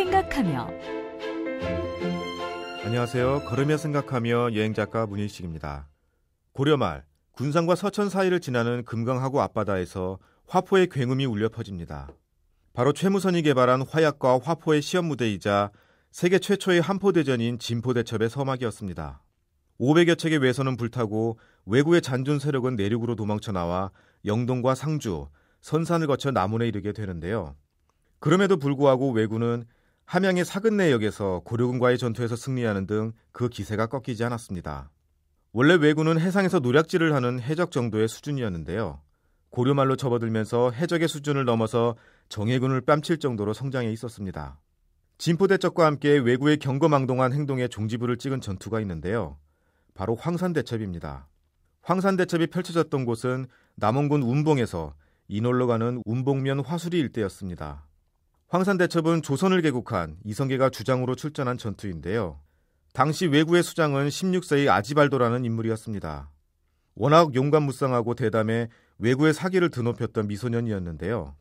생각하며 안녕하세요. 걸으며 생각하며 여행 작가 문일식입니다. 고려 말 군산과 서천 사이를 지나는 금강하고 앞바다에서 화포의 굉음이 울려 퍼집니다. 바로 최무선이 개발한 화약과 화포의 시험 무대이자 세계 최초의 한포 대전인 진포 대첩의 서막이었습니다. 500여 척의 외선은 불타고 외구의 잔존 세력은 내륙으로 도망쳐 나와 영동과 상주, 선산을 거쳐 남원에 이르게 되는데요. 그럼에도 불구하고 왜군은 함양의 사근내역에서 고려군과의 전투에서 승리하는 등 그 기세가 꺾이지 않았습니다. 원래 왜군은 해상에서 노략질을 하는 해적 정도의 수준이었는데요. 고려말로 접어들면서 해적의 수준을 넘어서 정예군을 뺨칠 정도로 성장해 있었습니다. 진포대첩과 함께 왜구의 경거망동한 행동에 종지부를 찍은 전투가 있는데요. 바로 황산대첩입니다. 황산대첩이 펼쳐졌던 곳은 남원군 운봉에서 이놀로 가는 운봉면 화수리 일대였습니다. 황산대첩은 조선을 개국한 이성계가 주장으로 출전한 전투인데요. 당시 왜구의 수장은 16세의 아지발도라는 인물이었습니다. 워낙 용감무쌍하고 대담해 왜구의 사기를 드높였던 미소년이었는데요.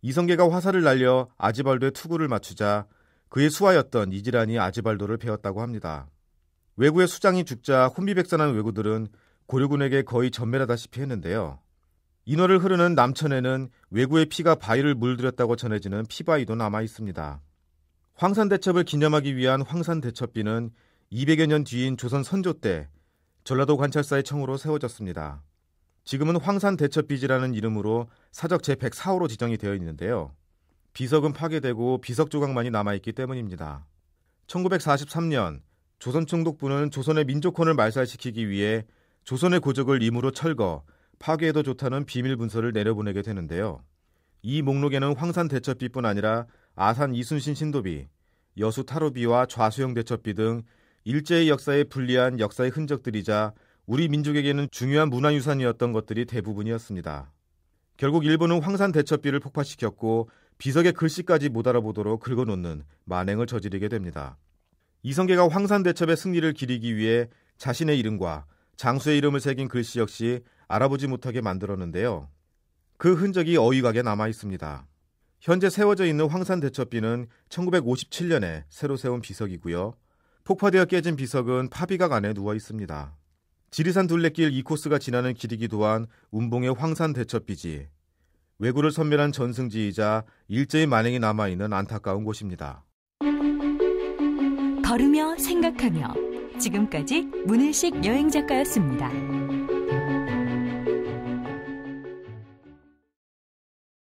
이성계가 화살을 날려 아지발도의 투구를 맞추자 그의 수하였던 이지란이 아지발도를 배웠다고 합니다. 왜구의 수장이 죽자 혼비백산한 왜구들은 고려군에게 거의 전멸하다시피 했는데요. 인어를 흐르는 남천에는 왜구의 피가 바위를 물들였다고 전해지는 피바위도 남아 있습니다. 황산대첩을 기념하기 위한 황산대첩비는 200여 년 뒤인 조선 선조 때 전라도 관찰사의 청으로 세워졌습니다. 지금은 황산대첩비지라는 이름으로 사적 제104호로 지정이 되어 있는데요. 비석은 파괴되고 비석 조각만이 남아있기 때문입니다. 1943년 조선 총독부는 조선의 민족혼을 말살시키기 위해 조선의 고적을 임으로 철거, 파괴에도 좋다는 비밀 문서를 내려보내게 되는데요. 이 목록에는 황산 대첩비뿐 아니라 아산 이순신 신도비, 여수 타로비와 좌수영 대첩비 등 일제의 역사에 불리한 역사의 흔적들이자 우리 민족에게는 중요한 문화유산이었던 것들이 대부분이었습니다. 결국 일본은 황산 대첩비를 폭파시켰고 비석의 글씨까지 못 알아보도록 긁어놓는 만행을 저지르게 됩니다. 이성계가 황산 대첩의 승리를 기리기 위해 자신의 이름과 장수의 이름을 새긴 글씨 역시 알아보지 못하게 만들었는데요. 그 흔적이 어이가게 남아 있습니다. 현재 세워져 있는 황산 대첩비는 1957년에 새로 세운 비석이고요. 폭파되어 깨진 비석은 파비각 안에 누워 있습니다. 지리산 둘레길 이코스가 지나는 길이기 도한 운봉의 황산 대첩비지, 외구를 선멸한 전승지이자 일제의 만행이 남아있는 안타까운 곳입니다. 걸으며 생각하며 지금까지 문일식 여행작가였습니다.